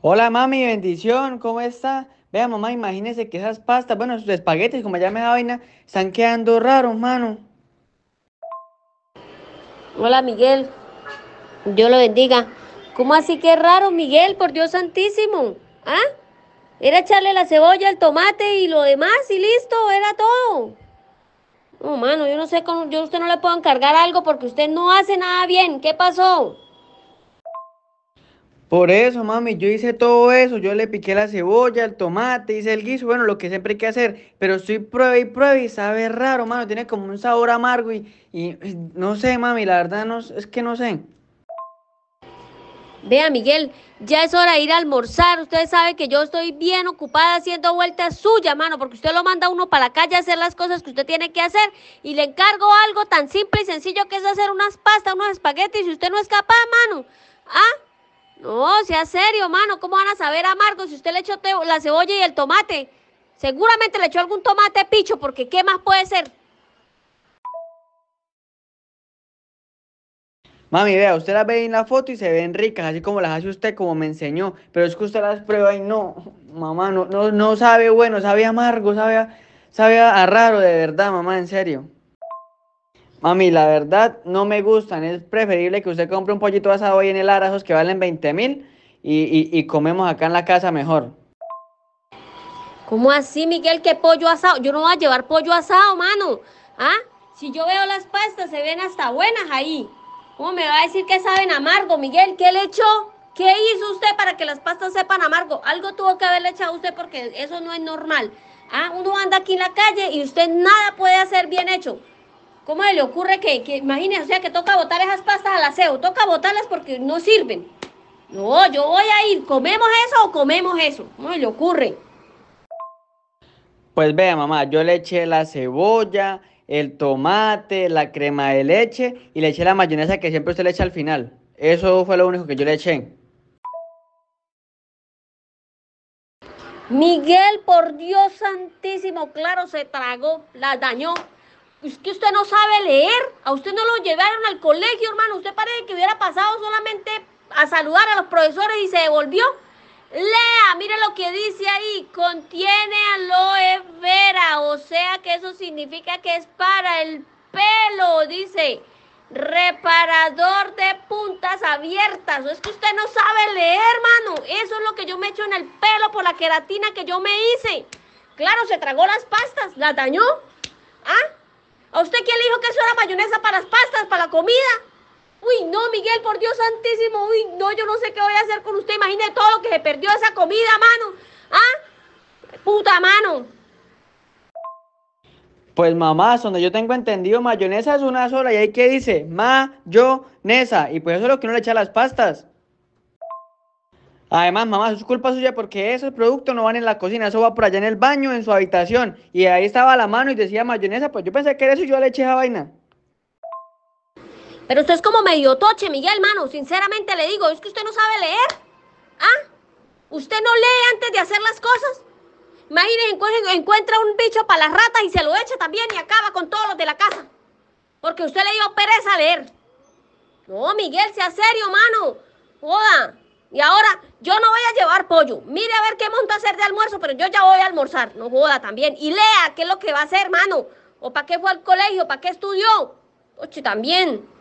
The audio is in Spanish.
Hola mami, bendición, ¿cómo está? Vea mamá, imagínese que esas pastas, bueno, esos espaguetis, como me da vaina, están quedando raros, mano. Hola Miguel, Dios lo bendiga. ¿Cómo así que raro, Miguel? Por Dios santísimo. ¿Ah? Era echarle la cebolla, el tomate y lo demás y listo, era todo. No, mano, yo no sé, cómo, yo a usted no le puedo encargar algo porque usted no hace nada bien. ¿Qué pasó? Por eso, mami, yo hice todo eso, yo le piqué la cebolla, el tomate, hice el guiso, bueno, lo que siempre hay que hacer, pero estoy prueba y prueba y sabe raro, mano, tiene como un sabor amargo y, y, no sé, mami, la verdad es que no sé. Vea, Miguel, ya es hora de ir a almorzar. Usted sabe que yo estoy bien ocupada haciendo vueltas suyas, mano, porque usted lo manda uno para la calle a hacer las cosas que usted tiene que hacer. Y le encargo algo tan simple y sencillo que es hacer unas pastas, unos espaguetis, y usted no es capaz, mano. ¿Ah? No, sea serio, mano. ¿Cómo van a saber amargo si usted le echó la cebolla y el tomate? Seguramente le echó algún tomate picho, porque ¿qué más puede ser? Mami, vea, usted las ve en la foto y se ven ricas, así como las hace usted, como me enseñó. Pero es que usted las prueba y no, mamá, no, no, no sabe bueno, sabe amargo, sabe sabe a raro, de verdad, mamá, en serio. Mami, la verdad no me gustan. Es preferible que usted compre un pollito asado hoy en el Arazos que valen 20 mil y, comemos acá en la casa mejor. ¿Cómo así, Miguel? ¿Qué pollo asado? Yo no voy a llevar pollo asado, mano. ¿Ah? Si yo veo las pastas, se ven hasta buenas ahí. ¿Cómo me va a decir que saben amargo, Miguel? ¿Qué le echó? ¿Qué hizo usted para que las pastas sepan amargo? Algo tuvo que haberle echado usted porque eso no es normal. ¿Ah? Uno anda aquí en la calle y usted nada puede hacer bien hecho. ¿Cómo le ocurre que, que imagínense, o sea, que toca botar esas pastas al aseo? Toca botarlas porque no sirven. No, yo voy a ir, ¿comemos eso o comemos eso? ¿Cómo le ocurre? Pues vea, mamá, yo le eché la cebolla, el tomate, la crema de leche y le eché la mayonesa que siempre usted le echa al final. Eso fue lo único que yo le eché. Miguel, por Dios santísimo, claro, se tragó, la dañó es que usted no sabe leer, a usted no lo llevaron al colegio, hermano, usted parece que hubiera pasado solamente a saludar a los profesores y se devolvió. Lea, mire lo que dice ahí, contiene aloe vera, o sea que eso significa que es para el pelo, dice, reparador de puntas abiertas. Es que usted no sabe leer, hermano. Eso es lo que yo me echo en el pelo por la queratina que yo me hice. Claro, se tragó las pastas, la dañó. ¿Ah? ¿A usted quién le dijo que eso era mayonesa para las pastas, para la comida? Uy, no, Miguel, por Dios santísimo. Uy, no, yo no sé qué voy a hacer con usted. Imagine todo lo que se perdió esa comida, mano. ¿Ah? Puta mano. Pues mamá, donde yo tengo entendido, mayonesa es una sola y ahí ¿qué dice mayonesa. Y pues eso es lo que uno le echa las pastas. Además, mamá, es culpa suya porque esos productos no van en la cocina, eso va por allá en el baño, en su habitación. Y ahí estaba la mano y decía mayonesa, pues yo pensé que era eso y yo le eché esa vaina. Pero usted es como medio toche, Miguel, mano. Sinceramente le digo, es que usted no sabe leer. ¿Ah? ¿Usted no lee antes de hacer las cosas? Imagínese, encuentra un bicho para las ratas y se lo echa también y acaba con todos los de la casa. Porque usted le dio pereza a leer. No, Miguel, sea serio, mano. Joda. Y ahora yo no voy a llevar pollo. Mire a ver qué monto hacer de almuerzo, pero yo ya voy a almorzar. No joda también. Y lea qué es lo que va a hacer, hermano. O para qué fue al colegio, para qué estudió. Oye, también.